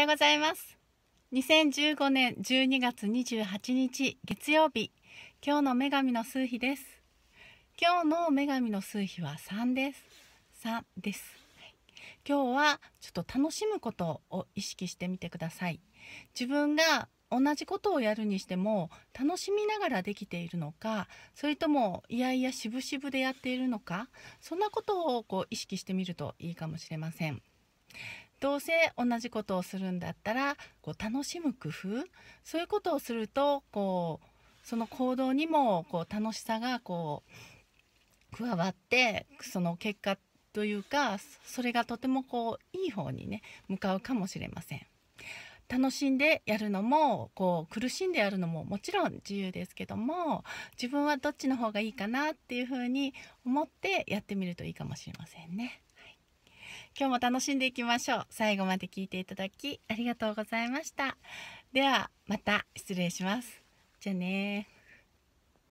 ようございます2015年12月28日月曜日今日の女神の数比です今日の女神の数比は3です3です、今日はちょっと楽しむことを意識してみてください自分が同じことをやるにしても楽しみながらできているのかそれともいやいや渋々でやっているのかそんなことをこう意識してみるといいかもしれませんどうせ同じことをするんだったらこう楽しむ工夫そういうことをするとこうその行動にもこう楽しさがこう加わってその結果というかそれがとてもこういい方にね向かうかもしれません。楽しんでやるのもこう苦しんでやるのももちろん自由ですけども自分はどっちの方がいいかなっていうふうに思ってやってみるといいかもしれませんね。今日も楽しんでいきましょう最後まで聞いていただきありがとうございましたではまた失礼しますじゃあね